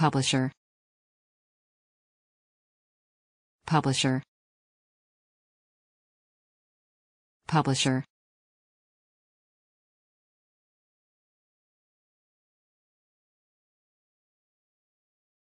Publisher. Publisher. Publisher.